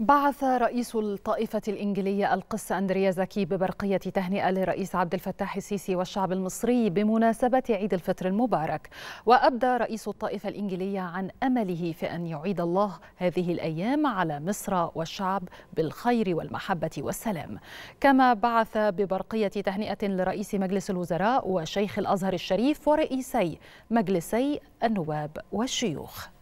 بعث رئيس الطائفة الإنجلية القس أندريا زكي ببرقية تهنئة لرئيس عبد الفتاح السيسي والشعب المصري بمناسبة عيد الفطر المبارك وأبدى رئيس الطائفة الإنجلية عن أمله في أن يعيد الله هذه الأيام على مصر والشعب بالخير والمحبة والسلام كما بعث ببرقية تهنئة لرئيس مجلس الوزراء وشيخ الأزهر الشريف ورئيسي مجلسي النواب والشيوخ